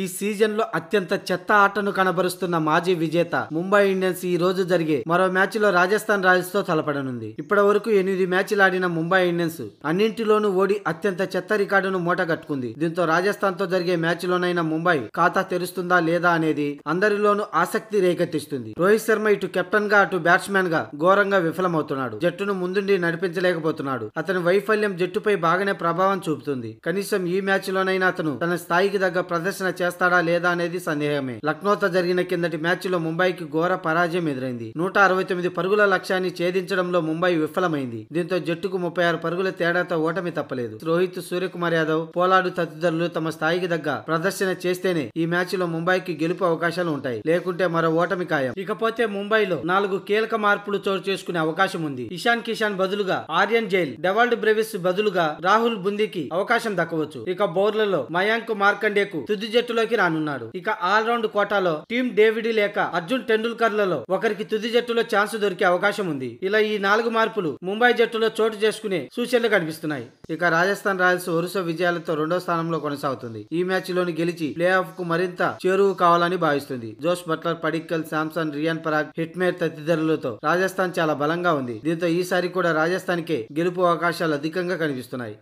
ఈ సీజన్ లో అత్యంత చెత్త ఆటను కనబరుస్తున్న మాజీ విజేత ముంబై ఇండియన్స్ ఈ రోజు జరిగే మరో మ్యాచ్ లో రాజస్థాన్ రాయల్స్ తో తలపడనుంది ఇప్పటి వరకు ఎనిమిది మ్యాచ్లు ఆడిన ముంబై ఇండియన్స్ అన్నింటిలోనూ ఓడి అత్యంత చెత్త రికార్డును మూట కట్టుకుంది దీంతో రాజస్థాన్ తో జరిగే మ్యాచ్ లోనైనా ముంబై ఖాతా తెరుస్తుందా లేదా అనేది అందరిలోనూ ఆసక్తి రేకెత్తిస్తుంది రోహిత్ శర్మ ఇటు కెప్టెన్ గా అటు బ్యాట్స్మెన్ గా ఘోరంగా విఫలమవుతున్నాడు జట్టును ముందుండి నడిపించలేకపోతున్నాడు అతని వైఫల్యం జట్టుపై బాగానే ప్రభావం చూపుతుంది కనీసం ఈ మ్యాచ్ లోనైనా అతను తన స్థాయికి తగ్గ ప్రదర్శన చేస్తాడా లేదా అనేది సందేహమే లక్నోతో జరిగిన కిందటి మ్యాచ్ లో ముంబైకి ఘోర పరాజయం ఎదురైంది నూట అరవై తొమ్మిది పరుగుల లక్ష్యాన్ని ఛేదించడంలో ముంబై విఫలమైంది దీంతో జట్టుకు ముప్పై ఆరు పరుగుల తేడాతో ఓటమి తప్పలేదు రోహిత్ సూర్యకుమార్ యాదవ్ పోలాడు తదితరులు తమ స్థాయికి తగ్గ ప్రదర్శన చేస్తేనే ఈ మ్యాచ్ లో ముంబైకి గెలుపు అవకాశాలు ఉంటాయి లేకుంటే మరో ఓటమి ఖాయం ఇకపోతే ముంబైలో నాలుగు కీలక మార్పులు చోటు చేసుకునే అవకాశం ఉంది ఇషాన్ కిషాన్ బదులుగా ఆర్యన్ జైల్ డెవాల్డ్ బ్రెవిస్ బదులుగా రాహుల్ బుందీకి అవకాశం దక్కవచ్చు ఇక బౌర్లలో మయాంక్ మార్కండేకు తుది జట్టు జట్టులోకి రానున్నాడు ఇక ఆల్రౌండ్ కోటాలో టీమ్ డేవిడ్ లేక అర్జున్ టెండూల్కర్ లలో ఒకరికి తుది జట్టులో ఛాన్స్ దొరికే అవకాశం ఉంది ఇలా ఈ నాలుగు మార్పులు ముంబై జట్టులో చోటు చేసుకునే సూచనలు కనిపిస్తున్నాయి ఇక రాజస్థాన్ రాయల్స్ వరుస విజయాలతో రెండో స్థానంలో కొనసాగుతుంది ఈ మ్యాచ్ లోని గెలిచి ప్లే ఆఫ్ కు మరింత చేరువు కావాలని భావిస్తుంది Jos Buttler Padikkal Samson Riyan Parag Hetmyer తదితరులతో రాజస్థాన్ చాలా బలంగా ఉంది దీంతో ఈసారి కూడా రాజస్థాన్ కే గెలుపు అవకాశాలు అధికంగా కనిపిస్తున్నాయి